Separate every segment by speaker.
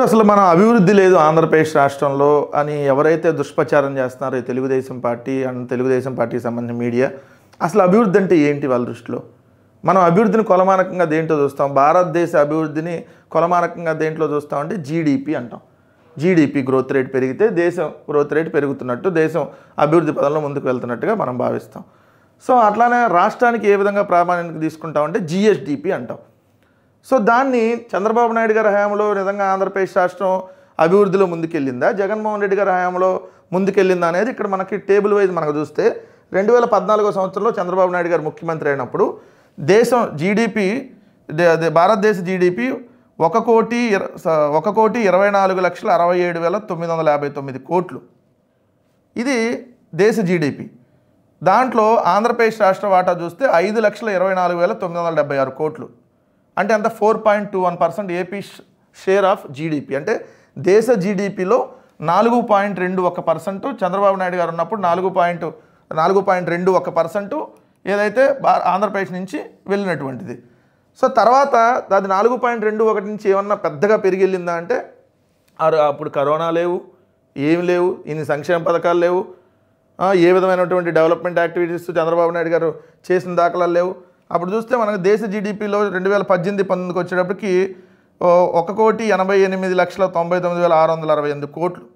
Speaker 1: ఇప్పుడు అసలు మనం అభివృద్ధి లేదు ఆంధ్రప్రదేశ్ రాష్ట్రంలో అని ఎవరైతే దుష్ప్రచారం చేస్తున్నారో తెలుగుదేశం పార్టీ అండ్ తెలుగుదేశం పార్టీకి సంబంధించిన మీడియా అసలు అభివృద్ధి అంటే ఏంటి వాళ్ళ దృష్టిలో మనం అభివృద్ధిని కొలమానకంగా దేంట్లో చూస్తాం భారతదేశ అభివృద్ధిని కొలమానకంగా దేంట్లో చూస్తాం అంటే జీడిపి అంటాం జీడిపి గ్రోత్ రేట్ పెరిగితే దేశం గ్రోత్ రేట్ పెరుగుతున్నట్టు దేశం అభివృద్ధి పదంలో ముందుకు వెళ్తున్నట్టుగా మనం భావిస్తాం సో అట్లానే రాష్ట్రానికి ఏ విధంగా ప్రామాణ్యత తీసుకుంటామంటే జిఎస్డిపి అంటాం సో దాన్ని చంద్రబాబు నాయుడు గారి హయాంలో నిజంగా ఆంధ్రప్రదేశ్ రాష్ట్రం అభివృద్ధిలో ముందుకెళ్ళిందా జగన్మోహన్ రెడ్డి గారి హయాంలో ముందుకెళ్ళిందా అనేది ఇక్కడ మనకి టేబుల్ వైజ్ మనకు చూస్తే రెండు వేల పద్నాలుగో సంవత్సరంలో చంద్రబాబు నాయుడు గారు ముఖ్యమంత్రి అయినప్పుడు దేశం జీడిపి భారతదేశ జీడిపి ఒక కోటి ఒక కోటి ఇరవై నాలుగు లక్షల అరవై ఏడు వేల తొమ్మిది వందల యాభై తొమ్మిది కోట్లు ఇది దేశ జీడిపి దాంట్లో ఆంధ్రప్రదేశ్ రాష్ట్ర వాటా చూస్తే ఐదు లక్షల ఇరవై నాలుగు వేల తొమ్మిది వందల డెబ్బై ఆరు కోట్లు అంటే అంత four point two one percent AP share of GDP అంటే దేశ జీడిపిలో నాలుగు పాయింట్ రెండు ఒక పర్సెంట్ చంద్రబాబు నాయుడు గారు ఉన్నప్పుడు నాలుగు పాయింట్ నాలుగు పాయింట్ రెండు ఒక పర్సెంట్ ఏదైతే ఆంధ్రప్రదేశ్ నుంచి వెళ్ళినటువంటిది సో తర్వాత అది నాలుగు పాయింట్ రెండు ఒకటి నుంచి ఏమన్నా పెద్దగా పెరిగి వెళ్ళిందా అంటే అప్పుడు కరోనా లేవు ఏమి లేవు ఇన్ని సంక్షేమ పథకాలు లేవు ఏ విధమైనటువంటి డెవలప్మెంట్ యాక్టివిటీస్ చంద్రబాబు నాయుడు గారు చేసిన దాఖలాలు లేవు అప్పుడు చూస్తే మనకు దేశ జీడిపిలో రెండు వేల పద్దెనిమిది పంతొమ్మిదికి వచ్చేటప్పటికి ఒక కోటి ఎనభై ఎనిమిది లక్షల తొంభై తొమ్మిది వేల ఆరు వందల అరవై ఎనిమిది కోట్లు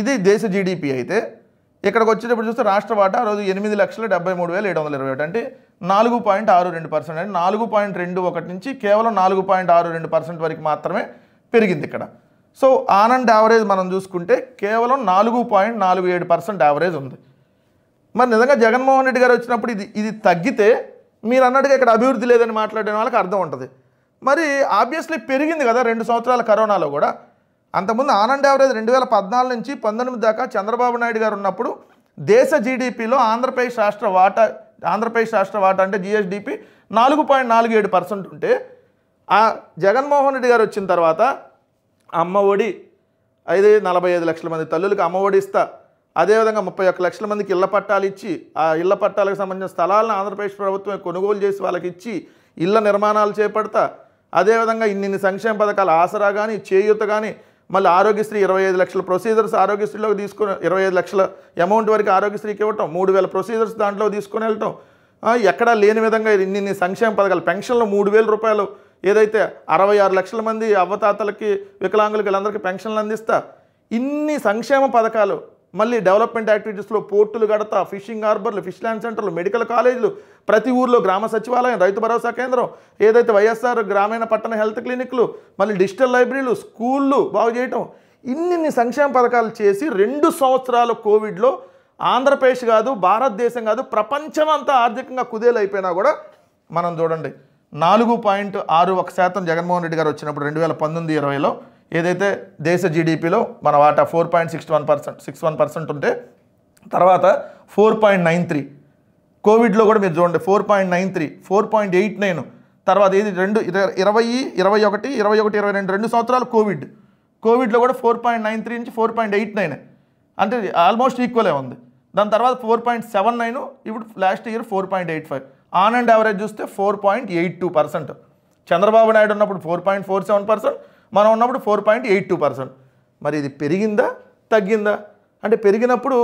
Speaker 1: ఇది దేశ జీడిపి అయితే ఇక్కడికి వచ్చేటప్పుడు చూస్తే రాష్ట్ర వాటా రోజు ఎనిమిది లక్షల డెబ్బై మూడు వేల ఏడు వందల ఇరవై ఒకటి అంటే నాలుగు పాయింట్ ఆరు రెండు పర్సెంట్ అంటే నాలుగు పాయింట్ రెండు ఒకటి నుంచి కేవలం నాలుగు పాయింట్ ఆరు రెండు పర్సెంట్ వరకు మాత్రమే పెరిగింది ఇక్కడ సో ఆన్ అండ్ యావరేజ్ మనం చూసుకుంటే కేవలం నాలుగు పాయింట్ నాలుగు ఏడు పర్సెంట్ యావరేజ్ ఉంది మరి నిజంగా జగన్మోహన్ రెడ్డి గారు వచ్చినప్పుడు ఇది ఇది తగ్గితే మీరు అన్నట్టుగా ఇక్కడ అభివృద్ధి లేదని మాట్లాడిన వాళ్ళకి అర్థం ఉంటుంది మరి ఆబ్వియస్లీ పెరిగింది కదా రెండు సంవత్సరాల కరోనాలో కూడా అంతకుముందు ఆనంద్ యావరేజ్ రెండు వేల పద్నాలుగు నుంచి పంతొమ్మిది దాకా చంద్రబాబు నాయుడు గారు ఉన్నప్పుడు దేశ జీడిపిలో ఆంధ్రప్రదేశ్ రాష్ట్ర వాటా ఆంధ్రప్రదేశ్ రాష్ట్ర వాటా అంటే జిఎస్డిపి నాలుగు పాయింట్ నాలుగు ఏడు పర్సెంట్ ఉంటే ఆ జగన్మోహన్ రెడ్డి గారు వచ్చిన తర్వాత అమ్మ ఒడి ఐదు నలభై ఐదు లక్షల మంది తల్లులకు అమ్మ ఇస్తా అదేవిధంగా ముప్పై ఒక్క లక్షల మందికి ఇళ్ల పట్టాలు ఇచ్చి ఆ ఇళ్ల పట్టాలకు సంబంధించిన స్థలాలను ఆంధ్రప్రదేశ్ ప్రభుత్వం కొనుగోలు చేసి వాళ్ళకి ఇచ్చి ఇళ్ల నిర్మాణాలు చేపడతా అదేవిధంగా ఇన్ని సంక్షేమ పథకాలు ఆసరా కానీ చేయూత కానీ మళ్ళీ ఆరోగ్యశ్రీ ఇరవై ఐదు లక్షల ప్రొసీజర్స్ ఆరోగ్యశ్రీలోకి తీసుకుని ఇరవై ఐదు లక్షల అమౌంట్ వరకు ఆరోగ్యశ్రీకి ఇవ్వటం మూడు వేల ప్రొసీజర్స్ దాంట్లో తీసుకుని వెళ్ళటం ఎక్కడా లేని విధంగా ఇన్ని సంక్షేమ పథకాలు పెన్షన్లు మూడు వేల రూపాయలు ఏదైతే అరవై ఆరు లక్షల మంది అవ్వతాతలకి వికలాంగులకి వీళ్ళందరికీ పెన్షన్లు అందిస్తా ఇన్ని సంక్షేమ పథకాలు మళ్ళీ డెవలప్మెంట్ యాక్టివిటీస్లో పోర్టులు గడతా ఫిషింగ్ హార్బర్లు ఫిష్ ల్యాండ్ సెంటర్లు మెడికల్ కాలేజీలు ప్రతి ఊర్లో గ్రామ సచివాలయం రైతు భరోసా కేంద్రం ఏదైతే వైఎస్ఆర్ గ్రామీణ పట్టణ హెల్త్ క్లినిక్లు మళ్ళీ డిజిటల్ లైబ్రరీలు స్కూళ్ళు బాగు చేయటం ఇన్నిన్ని సంక్షేమ పథకాలు చేసి రెండు సంవత్సరాల కోవిడ్లో ఆంధ్రప్రదేశ్ కాదు భారతదేశం కాదు ప్రపంచం అంతా ఆర్థికంగా కుదేలైపోయినా కూడా మనం చూడండి నాలుగు పాయింట్ ఆరు ఒక శాతం జగన్మోహన్ రెడ్డి గారు వచ్చినప్పుడు రెండు వేల పంతొమ్మిది ఇరవైలో ఏదైతే దేశ జీడిపిలో మన వాటా four point six one percent six one percent ఉంటే తర్వాత ఫోర్ పాయింట్ నైన్ త్రీ కోవిడ్లో కూడా మీరు చూడండి four point nine three four point eight nine తర్వాత ఏది రెండు ఇరవై ఇరవై ఒకటి ఇరవై ఒకటి ఇరవై రెండు రెండు సంవత్సరాలు కోవిడ్ కోవిడ్లో కూడా ఫోర్ పాయింట్ నైన్ త్రీ నుంచి ఫోర్ పాయింట్ ఎయిట్ నైన్ అంటే ఆల్మోస్ట్ ఈక్వలే ఉంది దాని తర్వాత ఫోర్ పాయింట్ సెవెన్ నైన్ ఇప్పుడు last year four point eight five on and average చూస్తే four point eight two percent Chandrababu Naidu ఉన్నప్పుడు four point four seven percent మనం ఉన్నప్పుడు four point eight two percent మరి ఇది పెరిగిందా తగ్గిందా అంటే పెరిగినప్పుడు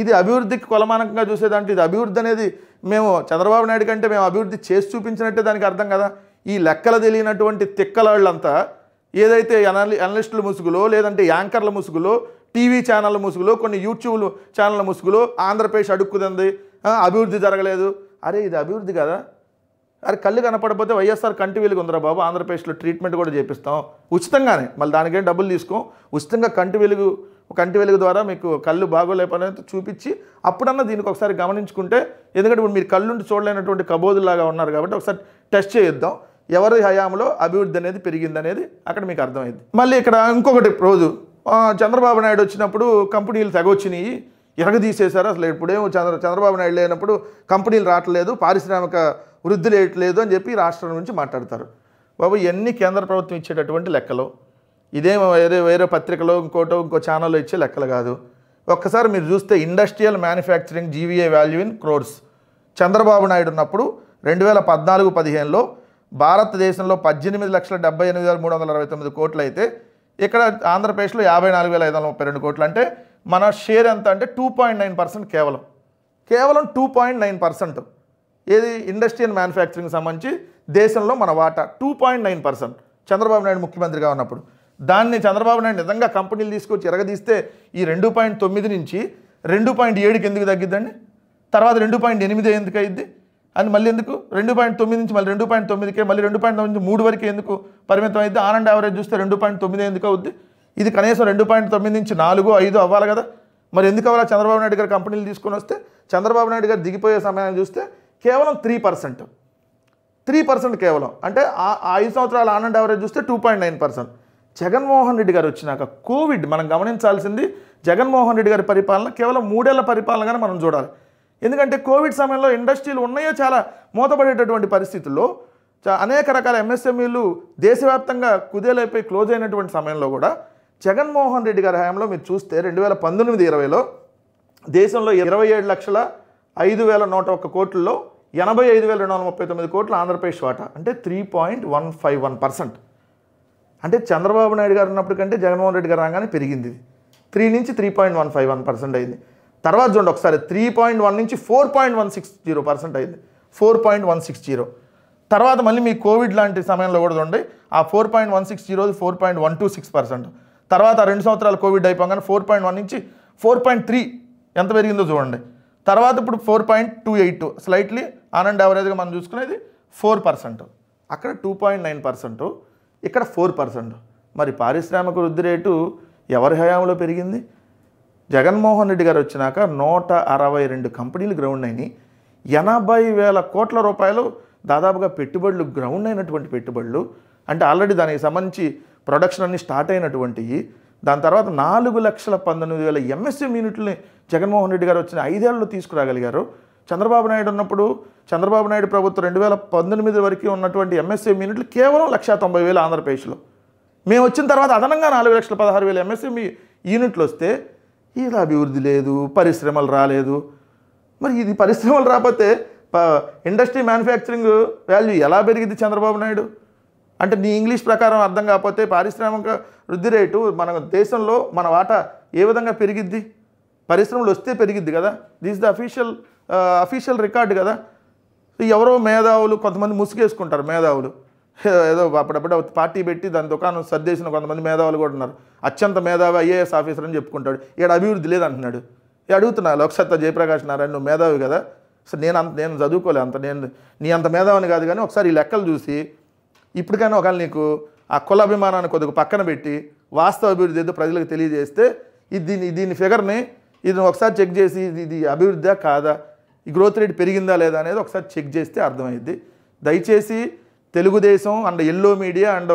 Speaker 1: ఇది అభివృద్ధికి కొలమానకంగా చూసేదాంట్లో ఇది అభివృద్ధి అనేది మేము చంద్రబాబు నాయుడు కంటే మేము అభివృద్ధి చేసి చూపించినట్టే దానికి అర్థం కదా ఈ లెక్కలు తెలియనటువంటి తిక్కలాళ్ళంతా ఏదైతే అనలి అనలిస్టుల ముసుగులో లేదంటే యాంకర్ల ముసుగులో టీవీ ఛానళ్ళ ముసుగులో కొన్ని యూట్యూబ్ ఛానళ్ళ ముసుగులో ఆంధ్రప్రదేశ్ అడుక్కుదంది అభివృద్ధి జరగలేదు అరే ఇది అభివృద్ధి కదా అరే కళ్ళు కనపడపోతే వైఎస్ఆర్ కంటి వెలుగు ఉందిరా బాబు ఆంధ్రప్రదేశ్లో ట్రీట్మెంట్ కూడా చేపిస్తాం ఉచితంగానే మళ్ళీ దానికేం డబ్బులు తీసుకోం ఉచితంగా కంటి వెలుగు కంటి వెలుగు ద్వారా మీకు కళ్ళు బాగోలేపని చూపించి అప్పుడన్నా దీనికి ఒకసారి గమనించుకుంటే ఎందుకంటే ఇప్పుడు మీరు కళ్ళుండి చూడలేనటువంటి కబోదులాగా ఉన్నారు కాబట్టి ఒకసారి టెస్ట్ చేయిద్దాం ఎవరి హయాంలో అభివృద్ధి అనేది పెరిగింది అనేది అక్కడ మీకు అర్థమైంది మళ్ళీ ఇక్కడ ఇంకొకటి రోజు చంద్రబాబు నాయుడు వచ్చినప్పుడు కంపెనీలు తెగొచ్చినాయి తీసేశారు అసలు ఇప్పుడేమో చంద్ర చంద్రబాబు నాయుడు లేనప్పుడు కంపెనీలు రావట్లేదు పారిశ్రామిక వృద్ధి లేదు అని చెప్పి రాష్ట్రం నుంచి మాట్లాడతారు బాబు ఇవన్నీ కేంద్ర ప్రభుత్వం ఇచ్చేటటువంటి లెక్కలు ఇదేమో వేరే వేరే పత్రికలో ఇంకోటో ఇంకో ఛానల్లో ఇచ్చే లెక్కలు కాదు ఒక్కసారి మీరు చూస్తే industrial manufacturing GVA value in crores Chandrababu Naidu ఉన్నప్పుడు రెండు వేల పద్నాలుగు పదిహేనులో భారతదేశంలో పద్దెనిమిది లక్షల డెబ్బై ఎనిమిది వేల మూడు వందల అరవై తొమ్మిది కోట్లు అయితే ఇక్కడ ఆంధ్రప్రదేశ్లో యాభై నాలుగు వేల ఐదు వందల ముప్పై రెండు కోట్లు అంటే మన షేర్ ఎంత అంటే టూ పాయింట్ నైన్ పర్సెంట్ కేవలం కేవలం టూ పాయింట్ నైన్ పర్సెంట్ ఏది ఇండస్ట్రియల్ మ్యానుఫ్యాక్చరింగ్ సంబంధించి దేశంలో మన వాటా two point nine percent Chandrababu Naidu ముఖ్యమంత్రిగా ఉన్నప్పుడు దాన్ని చంద్రబాబు నాయుడు నిజంగా కంపెనీలు తీసుకొచ్చి ఎరగదీస్తే ఈ రెండు పాయింట్ తొమ్మిది నుంచి రెండు పాయింట్ ఏడుకి ఎందుకు తగ్గిద్దండి తర్వాత రెండు పాయింట్ ఎనిమిది ఎందుకు అయ్యిద్ది అని మళ్ళీ ఎందుకు రెండు పాయింట్ తొమ్మిది నుంచి మళ్ళీ రెండు పాయింట్ తొమ్మిదికి మళ్ళీ రెండు పాయింట్ తొమ్మిది మూడు వరకు ఎందుకు పరిమితం అయితే ఆన్ అండ్ యావరేజ్ చూస్తే రెండు పాయింట్ తొమ్మిది ఎందుకు అవుద్ది ఇది కనీసం రెండు పాయింట్ తొమ్మిది నుంచి నాలుగు ఐదు అవ్వాలి కదా మరి ఎందుకు అవ్వాలి చంద్రబాబు నాయుడు గారు కంపెనీలు తీసుకొని వస్తే చంద్రబాబు నాయుడు గారు దిగిపోయే సమయాన్ని చూస్తే కేవలం త్రీ పర్సెంట్ త్రీ పర్సెంట్ కేవలం అంటే ఆ ఐదు సంవత్సరాల ఆనండ్ యావరేజ్ చూస్తే two point nine percent Jaganmohan Reddy garu వచ్చినాక కోవిడ్ మనం గమనించాల్సింది జగన్మోహన్ రెడ్డి గారి పరిపాలన కేవలం మూడేళ్ల పరిపాలనగానే మనం చూడాలి ఎందుకంటే కోవిడ్ సమయంలో ఇండస్ట్రీలు ఉన్నాయో చాలా మూతపడేటటువంటి పరిస్థితుల్లో అనేక రకాల ఎంఎస్ఎంఈలు e దేశవ్యాప్తంగా కుదేలైపోయి క్లోజ్ అయినటువంటి సమయంలో కూడా జగన్మోహన్ రెడ్డి గారి హయాంలో మీరు చూస్తే రెండు వేల పంతొమ్మిది ఇరవైలో దేశంలో ఇరవై ఏడు లక్షల ఐదు వేల నూట ఒక్క కోట్లలో ఎనభై ఐదు వేల రెండు వందల ముప్పై తొమ్మిది కోట్ల ఆంధ్రప్రదేశ్ వాటా అంటే three point one five one percent అంటే చంద్రబాబు నాయుడు గారు ఉన్నప్పటికంటే జగన్మోహన్ రెడ్డి గారు రాగానే పెరిగింది త్రీ నుంచి three point one five one percent అయింది తర్వాత చూడండి ఒకసారి త్రీ పాయింట్ వన్ నుంచి four point one six zero percent అయింది four point one six zero తర్వాత మళ్ళీ మీ కోవిడ్ లాంటి సమయంలో కూడా చూడండి ఆ four point one six zero four point one two six percent తర్వాత రెండు సంవత్సరాలు కోవిడ్ అయిపోగానే ఫోర్ పాయింట్ వన్ నుంచి ఫోర్ పాయింట్ త్రీ ఎంత పెరిగిందో చూడండి తర్వాత ఇప్పుడు four point two eight slightly on and యావరేజ్గా మనం చూసుకునేది ఫోర్ పర్సెంట్ అక్కడ టూ పాయింట్ నైన్ పర్సెంట్ ఇక్కడ ఫోర్ పర్సెంట్ మరి పారిశ్రామిక వృద్ధి రేటు ఎవరి హయాంలో పెరిగింది జగన్మోహన్ రెడ్డి గారు వచ్చినాక నూట అరవై రెండు కంపెనీలు గ్రౌండ్ అయినాయి ఎనభై వేల కోట్ల రూపాయలు దాదాపుగా పెట్టుబడులు గ్రౌండ్ అయినటువంటి పెట్టుబడులు అంటే ఆల్రెడీ దానికి సంబంధించి ప్రొడక్షన్ అన్నీ స్టార్ట్ అయినటువంటివి దాని తర్వాత నాలుగు లక్షల పంతొమ్మిది వేల ఎంఎస్ఎం యూనిట్లని జగన్మోహన్ రెడ్డి గారు వచ్చిన ఐదేళ్ళు తీసుకురాగలిగారు చంద్రబాబు నాయుడు ఉన్నప్పుడు చంద్రబాబు నాయుడు ప్రభుత్వం రెండు వేల పంతొమ్మిది వరకు ఉన్నటువంటి ఎంఎస్ఏ యూనిట్లు కేవలం లక్ష తొంభై వేలు ఆంధ్రప్రదేశ్లో మేము వచ్చిన తర్వాత అదనంగా నాలుగు లక్షల పదహారు వేల ఎంఎస్ఎంఈ యూనిట్లు వస్తే ఇలా అభివృద్ధి లేదు పరిశ్రమలు రాలేదు మరి ఇది పరిశ్రమలు రాకపోతే ఇండస్ట్రీ మ్యానుఫ్యాక్చరింగ్ వాల్యూ ఎలా పెరిగింది చంద్రబాబు నాయుడు అంటే నీ ఇంగ్లీష్ ప్రకారం అర్థం కాకపోతే పారిశ్రామిక వృద్ధి రేటు మన దేశంలో మన వాటా ఏ విధంగా పెరిగిద్ది పరిశ్రమలు వస్తే పెరిగిద్ది కదా this the official official record కదా ఎవరో మేధావులు కొంతమంది ముసుగేసుకుంటారు మేధావులు ఏదో అప్పుడప్పుడు పార్టీ పెట్టి దాని దుకాణం సర్దేసిన కొంతమంది మేధావులు కూడా ఉన్నారు అత్యంత మేధావి ఐఏఎస్ ఆఫీసర్ అని చెప్పుకుంటాడు ఇక్కడ అభివృద్ధి లేదంటున్నాడు అడుగుతున్నా లోక్సత్త జయప్రకాష్ నారాయణ నువ్వు మేధావి కదా సో నేను అంత నేను చదువుకోలే అంత నేను నీ అంత మేధావిని కాదు కానీ ఒకసారి ఈ లెక్కలు చూసి ఇప్పటికైనా ఒకవేళ నీకు ఆ కులాభిమానాన్ని కొద్దిగా పక్కన పెట్టి వాస్తవ అభివృద్ధి ఏదో ప్రజలకు తెలియజేస్తే ఇది దీని దీని ఫిగర్ని ఇది ఒకసారి చెక్ చేసి ఇది అభివృద్ధి కాదా ఈ గ్రోత్ రేట్ పెరిగిందా లేదా అనేది ఒకసారి చెక్ చేస్తే అర్థమైద్ది దయచేసి Telugu Desam and yellow media and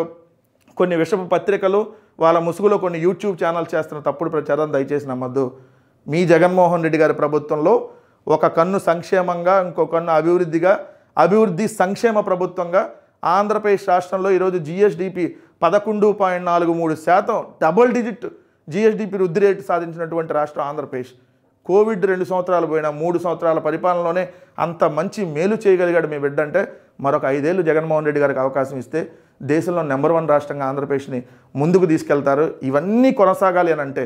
Speaker 1: కొన్ని విషపు పత్రికలు వాళ్ళ ముసుగులో కొన్ని యూట్యూబ్ ఛానల్ చేస్తున్న తప్పుడు ప్రచారం దయచేసి నమ్మద్దు మీ జగన్మోహన్ రెడ్డి గారి ప్రభుత్వంలో ఒక కన్ను సంక్షేమంగా ఇంకో కన్ను అభివృద్ధిగా అభివృద్ధి సంక్షేమ ప్రభుత్వంగా ఆంధ్రప్రదేశ్ రాష్ట్రంలో ఈరోజు జిఎస్డిపి పదకొండు పాయింట్ నాలుగు మూడు శాతం డబుల్ డిజిట్ జిఎస్డిపి వృద్ధి రేటు సాధించినటువంటి రాష్ట్రం ఆంధ్రప్రదేశ్ కోవిడ్ రెండు సంవత్సరాలు పోయినా మూడు సంవత్సరాల పరిపాలనలోనే అంత మంచి మేలు చేయగలిగాడు మీ బిడ్డ అంటే మరొక ఐదేళ్ళు జగన్మోహన్ రెడ్డి గారికి అవకాశం ఇస్తే దేశంలో నెంబర్ వన్ రాష్ట్రంగా ఆంధ్రప్రదేశ్ని ముందుకు తీసుకెళ్తారు ఇవన్నీ కొనసాగాలి అని అంటే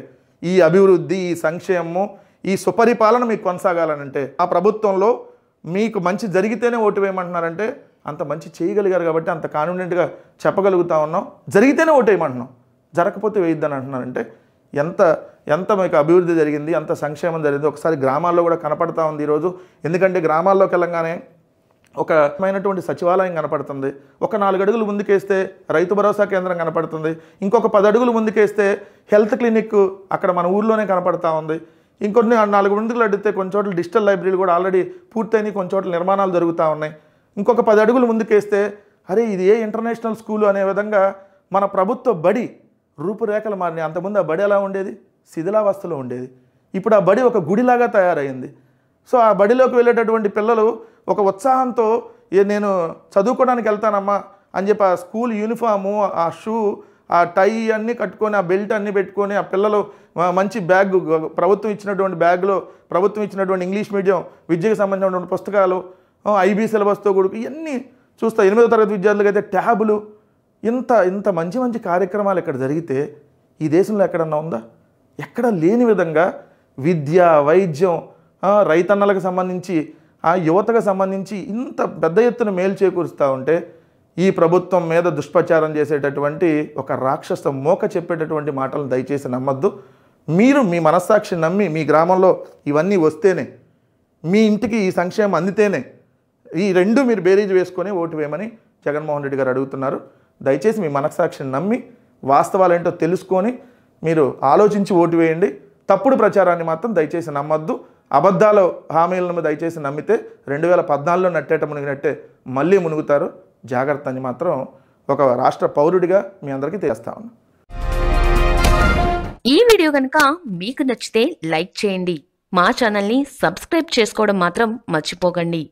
Speaker 1: ఈ అభివృద్ధి ఈ సంక్షేమము ఈ సుపరిపాలన మీకు కొనసాగాలనంటే ఆ ప్రభుత్వంలో మీకు మంచి జరిగితేనే ఓటు వేయమంటున్నారంటే అంత మంచి చేయగలిగారు కాబట్టి అంత కాన్ఫిడెంట్గా చెప్పగలుగుతా ఉన్నాం జరిగితేనే ఓటు వేయమంటున్నాం జరగకపోతే వేయిద్దని అంటున్నారంటే ఎంత ఎంత మీకు అభివృద్ధి జరిగింది ఎంత సంక్షేమం జరిగింది ఒకసారి గ్రామాల్లో కూడా కనపడతా ఉంది ఈరోజు ఎందుకంటే గ్రామాల్లోకి వెళ్ళంగానే ఒక రకమైనటువంటి సచివాలయం కనపడుతుంది ఒక నాలుగు అడుగులు ముందుకేస్తే రైతు భరోసా కేంద్రం కనపడుతుంది ఇంకొక పది అడుగులు ముందుకేస్తే హెల్త్ క్లినిక్ అక్కడ మన ఊర్లోనే కనపడతా ఉంది ఇంకొన్ని నాలుగు ముందుకు అడిగితే కొన్ని చోట్ల డిజిటల్ లైబ్రరీలు కూడా ఆల్రెడీ పూర్తయిన కొన్ని చోట్ల నిర్మాణాలు జరుగుతూ ఉన్నాయి ఇంకొక పది అడుగులు ముందుకేస్తే అరే ఇది ఏ ఇంటర్నేషనల్ స్కూలు అనే విధంగా మన ప్రభుత్వ బడి రూపురేఖలు మారిన అంతకుముందు ఆ బడి ఎలా ఉండేది శిథిలావస్థలో ఉండేది ఇప్పుడు ఆ బడి ఒక గుడిలాగా తయారైంది సో ఆ బడిలోకి వెళ్ళేటటువంటి పిల్లలు ఒక ఉత్సాహంతో నేను చదువుకోవడానికి వెళ్తానమ్మా అని చెప్పి ఆ స్కూల్ యూనిఫాము ఆ షూ ఆ టై అన్నీ కట్టుకొని ఆ బెల్ట్ అన్నీ పెట్టుకొని ఆ పిల్లలు మంచి బ్యాగ్ ప్రభుత్వం ఇచ్చినటువంటి బ్యాగ్లో ప్రభుత్వం ఇచ్చినటువంటి ఇంగ్లీష్ మీడియం విద్యకు సంబంధించినటువంటి పుస్తకాలు ఐబీ సిలబస్తో కూడుకు ఇవన్నీ చూస్తా ఎనిమిదో తరగతి అయితే ట్యాబులు ఇంత ఇంత మంచి మంచి కార్యక్రమాలు ఇక్కడ జరిగితే ఈ దేశంలో ఎక్కడన్నా ఉందా ఎక్కడ లేని విధంగా విద్య వైద్యం రైతన్నలకు సంబంధించి ఆ యువతకు సంబంధించి ఇంత పెద్ద ఎత్తున మేలు చేకూరుస్తూ ఉంటే ఈ ప్రభుత్వం మీద దుష్ప్రచారం చేసేటటువంటి ఒక రాక్షస మోక చెప్పేటటువంటి మాటలు దయచేసి నమ్మద్దు మీరు మీ మనస్సాక్షి నమ్మి మీ గ్రామంలో ఇవన్నీ వస్తేనే మీ ఇంటికి ఈ సంక్షేమం అందితేనే ఈ రెండు మీరు బేరీజ్ వేసుకొని ఓటు వేయమని జగన్మోహన్ రెడ్డి గారు అడుగుతున్నారు దయచేసి మీ మనస్సాక్షిని నమ్మి వాస్తవాలేంటో తెలుసుకొని మీరు ఆలోచించి ఓటు వేయండి తప్పుడు ప్రచారాన్ని మాత్రం దయచేసి నమ్మద్దు అబద్ధాల హామీలను దయచేసి నమ్మితే రెండు వేల పద్నాలుగులో నట్టేట మునిగినట్టే మళ్ళీ మునుగుతారు జాగ్రత్త అని మాత్రం ఒక రాష్ట్ర పౌరుడిగా మీ అందరికీ తెలియస్తా ఈ వీడియో కనుక మీకు నచ్చితే లైక్ చేయండి మా ఛానల్ని సబ్స్క్రైబ్ చేసుకోవడం మాత్రం మర్చిపోకండి